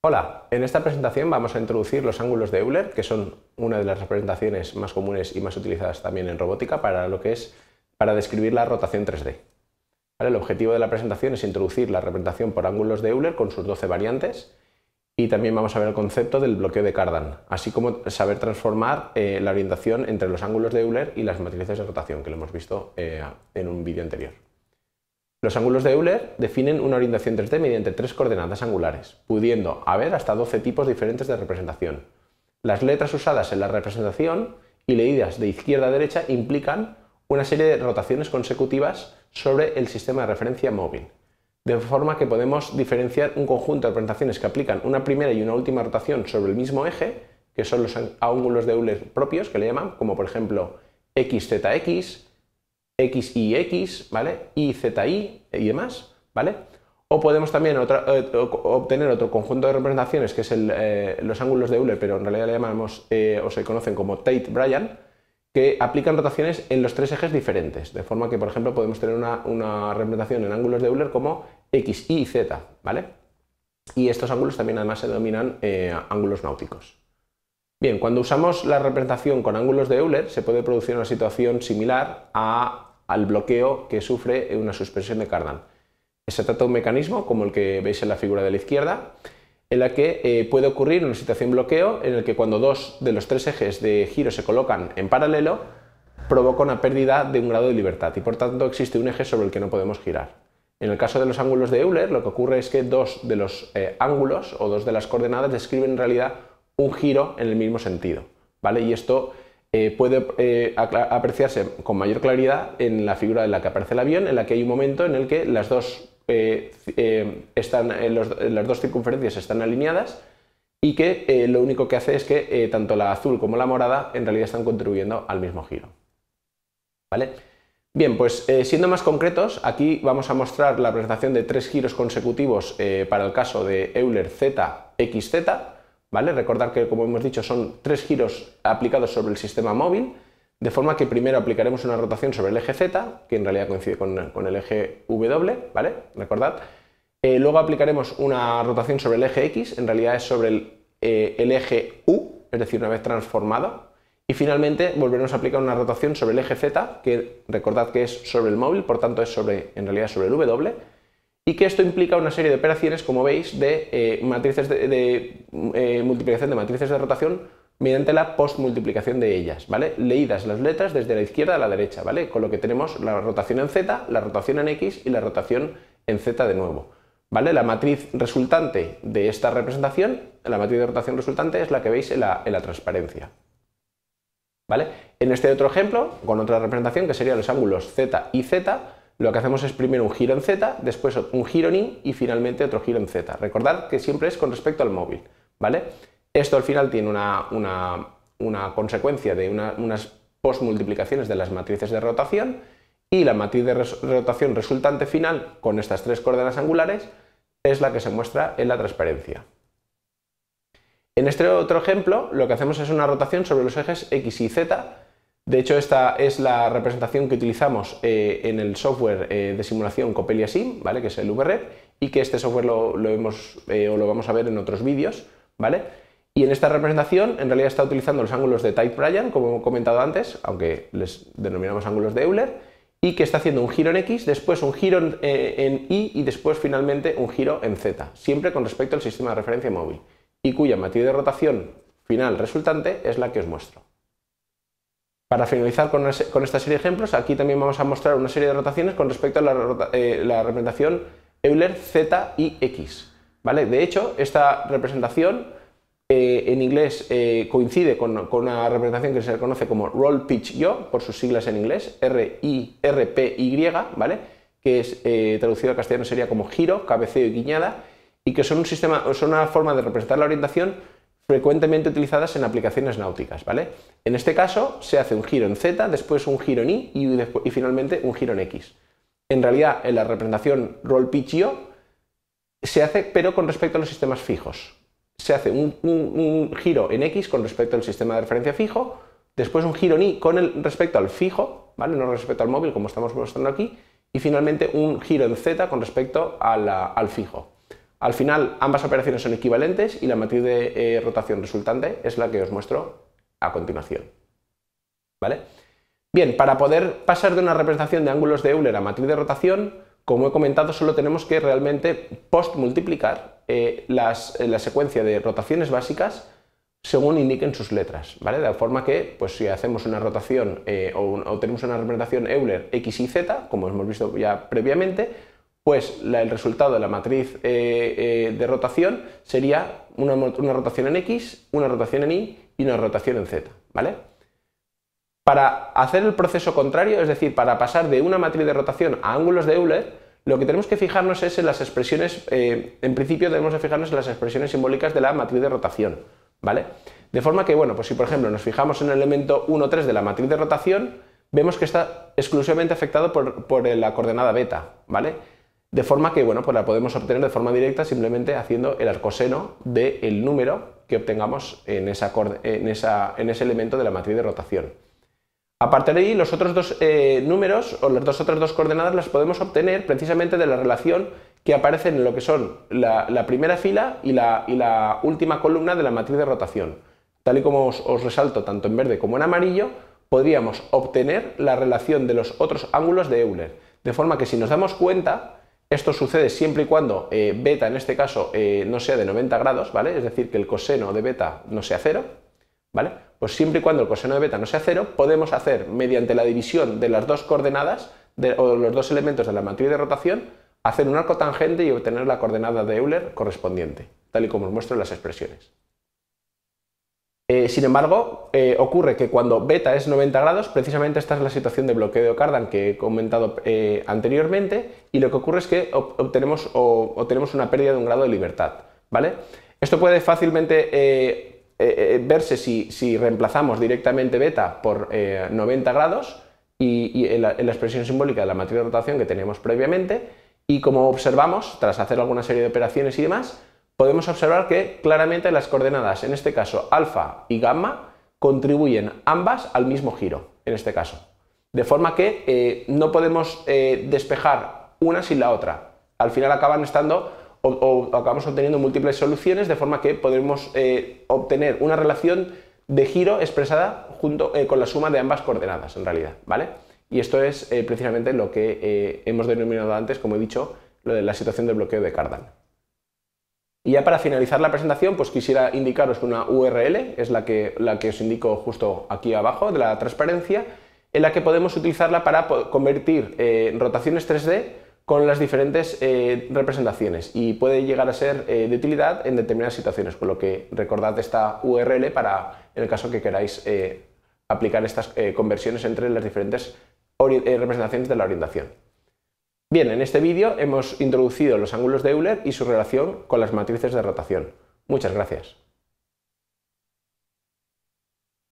Hola, en esta presentación vamos a introducir los ángulos de Euler, que son una de las representaciones más comunes y más utilizadas también en robótica para lo que es para describir la rotación 3D. El objetivo de la presentación es introducir la representación por ángulos de Euler con sus 12 variantes y también vamos a ver el concepto del bloqueo de Cardan, así como saber transformar eh, la orientación entre los ángulos de Euler y las matrices de rotación, que lo hemos visto eh, en un vídeo anterior. Los ángulos de Euler definen una orientación 3D mediante tres coordenadas angulares, pudiendo haber hasta 12 tipos diferentes de representación. Las letras usadas en la representación y leídas de izquierda a derecha implican una serie de rotaciones consecutivas sobre el sistema de referencia móvil, de forma que podemos diferenciar un conjunto de representaciones que aplican una primera y una última rotación sobre el mismo eje, que son los ángulos de Euler propios que le llaman, como por ejemplo xzx, X y X, ¿vale? Y Z y demás, ¿vale? O podemos también eh, obtener otro conjunto de representaciones que es eh, los ángulos de Euler, pero en realidad le llamamos eh, o se conocen como Tate-Bryan, que aplican rotaciones en los tres ejes diferentes, de forma que, por ejemplo, podemos tener una, una representación en ángulos de Euler como X, y Z, ¿vale? Y estos ángulos también además se denominan ángulos náuticos. Bien, cuando usamos la representación con ángulos de Euler se puede producir una situación similar a al bloqueo que sufre una suspensión de cardán. Se trata de un mecanismo como el que veis en la figura de la izquierda, en la que eh, puede ocurrir una situación bloqueo en el que cuando dos de los tres ejes de giro se colocan en paralelo, provoca una pérdida de un grado de libertad y por tanto existe un eje sobre el que no podemos girar. En el caso de los ángulos de Euler, lo que ocurre es que dos de los eh, ángulos o dos de las coordenadas describen en realidad un giro en el mismo sentido, ¿vale? Y esto eh, puede eh, apreciarse con mayor claridad en la figura en la que aparece el avión, en la que hay un momento en el que las dos, eh, las dos circunferencias están alineadas y que lo único que hace es que tanto la azul como la morada en realidad están contribuyendo al mismo giro. ¿Vale? Bien, pues siendo más concretos, aquí vamos a mostrar la presentación de tres giros consecutivos para el caso de Euler Z, XZ ¿vale? Recordar que, como hemos dicho, son tres giros aplicados sobre el sistema móvil, de forma que primero aplicaremos una rotación sobre el eje Z, que en realidad coincide con, el eje W, ¿vale? Recordad. Eh, luego aplicaremos una rotación sobre el eje X, en realidad es sobre eh, el, eje U, es decir, una vez transformado. Y finalmente volveremos a aplicar una rotación sobre el eje Z, que recordad que es sobre el móvil, por tanto es sobre, en realidad sobre el W y que esto implica una serie de operaciones, como veis, de, eh, matrices de, eh, multiplicación de matrices de rotación mediante la postmultiplicación de ellas, ¿vale? Leídas las letras desde la izquierda a la derecha, ¿vale? Con lo que tenemos la rotación en Z, la rotación en X y la rotación en Z de nuevo, ¿vale? La matriz resultante de esta representación, la matriz de rotación resultante es la que veis en la, en la transparencia. ¿Vale? En este otro ejemplo, con otra representación que serían los ángulos Z y Z, lo que hacemos es primero un giro en Z, después un giro en y, y finalmente otro giro en Z. Recordad que siempre es con respecto al móvil, ¿vale? Esto al final tiene una, consecuencia de unas unas postmultiplicaciones de las matrices de rotación y la matriz de rotación resultante final con estas tres coordenadas angulares es la que se muestra en la transparencia. En este otro ejemplo, lo que hacemos es una rotación sobre los ejes x y z de hecho, esta es la representación que utilizamos eh, en el software eh, de simulación Copelia Sim, ¿vale? que es el VRED y que este software lo, eh, o lo vamos a ver en otros vídeos. ¿vale? Y en esta representación, en realidad está utilizando los ángulos de type Bryan, como he comentado antes, aunque les denominamos ángulos de Euler, y que está haciendo un giro en X, después un giro en, en Y y después finalmente un giro en Z, siempre con respecto al sistema de referencia móvil, y cuya matriz de rotación final resultante es la que os muestro. Para finalizar con, esta serie de ejemplos, aquí también vamos a mostrar una serie de rotaciones con respecto a la, eh, representación Euler Z y X. ¿vale? De hecho, esta representación eh, en inglés eh, coincide con, una representación que se conoce como Roll Pitch Yo, por sus siglas en inglés, R-I-R-P-Y, ¿vale? que es traducido al castellano sería como giro, cabeceo y guiñada, y que son, un sistema, son una forma de representar la orientación frecuentemente utilizadas en aplicaciones náuticas, ¿vale? En este caso se hace un giro en Z, después un giro en Y y, finalmente un giro en X. En realidad, en la representación roll pitch yo se hace, pero con respecto a los sistemas fijos. Se hace un, giro en X con respecto al sistema de referencia fijo, después un giro en Y con respecto al fijo, ¿vale? No respecto al móvil, como estamos mostrando aquí, y finalmente un giro en Z con respecto al fijo. Al final ambas operaciones son equivalentes y la matriz de eh, rotación resultante es la que os muestro a continuación. ¿Vale? Bien, para poder pasar de una representación de ángulos de Euler a matriz de rotación, como he comentado, solo tenemos que realmente post-multiplicar eh, eh, la secuencia de rotaciones básicas según indiquen sus letras, ¿vale? De forma que, pues si hacemos una rotación o, o, tenemos una representación Euler X y Z, como hemos visto ya previamente, pues el resultado de la matriz eh, eh, de rotación sería una, rotación en X, una rotación en Y y una rotación en Z, ¿vale? Para hacer el proceso contrario, es decir, para pasar de una matriz de rotación a ángulos de Euler, lo que tenemos que fijarnos es en las expresiones, eh, en principio debemos fijarnos en las expresiones simbólicas de la matriz de rotación, ¿vale? De forma que, bueno, pues si por ejemplo nos fijamos en el elemento 1, 3 de la matriz de rotación, vemos que está exclusivamente afectado por, por la coordenada beta, ¿vale? de forma que, bueno, pues la podemos obtener de forma directa simplemente haciendo el arcoseno del número que obtengamos en, en, ese elemento de la matriz de rotación. A partir de ahí, los otros dos eh, números o las dos, otras dos coordenadas las podemos obtener precisamente de la relación que aparece en lo que son la, primera fila y la, última columna de la matriz de rotación. Tal y como os resalto tanto en verde como en amarillo, podríamos obtener la relación de los otros ángulos de Euler. De forma que si nos damos cuenta, esto sucede siempre y cuando eh, beta, en este caso, eh, no sea de 90 grados, ¿vale? Es decir, que el coseno de beta no sea cero, ¿vale? Pues siempre y cuando el coseno de beta no sea cero, podemos hacer, mediante la división de las dos coordenadas, de, o los dos elementos de la matriz de rotación, hacer un arco tangente y obtener la coordenada de Euler correspondiente, tal y como os muestro en las expresiones. Eh, sin embargo, eh, ocurre que cuando beta es 90 grados, precisamente esta es la situación de bloqueo de Cardan que he comentado eh, anteriormente, y lo que ocurre es que obtenemos, una pérdida de un grado de libertad. ¿vale? Esto puede fácilmente verse si, reemplazamos directamente beta por 90 grados y, en, la, expresión simbólica de la matriz de rotación que tenemos previamente, y como observamos, tras hacer alguna serie de operaciones y demás, podemos observar que claramente las coordenadas, en este caso alfa y gamma, contribuyen ambas al mismo giro, en este caso. De forma que eh, no podemos eh, despejar una sin la otra. Al final acaban estando o, acabamos obteniendo múltiples soluciones, de forma que podemos eh, obtener una relación de giro expresada junto con la suma de ambas coordenadas, en realidad, ¿vale? Y esto es precisamente lo que hemos denominado antes, como he dicho, lo de la situación del bloqueo de Cardano. Y ya para finalizar la presentación, pues quisiera indicaros una URL, es la que, la que os indico justo aquí abajo de la transparencia, en la que podemos utilizarla para convertir eh, rotaciones 3D con las diferentes eh, representaciones y puede llegar a ser eh, de utilidad en determinadas situaciones, con lo que recordad esta URL para en el caso que queráis aplicar estas conversiones entre las diferentes representaciones de la orientación. Bien, en este vídeo hemos introducido los ángulos de Euler y su relación con las matrices de rotación. Muchas gracias.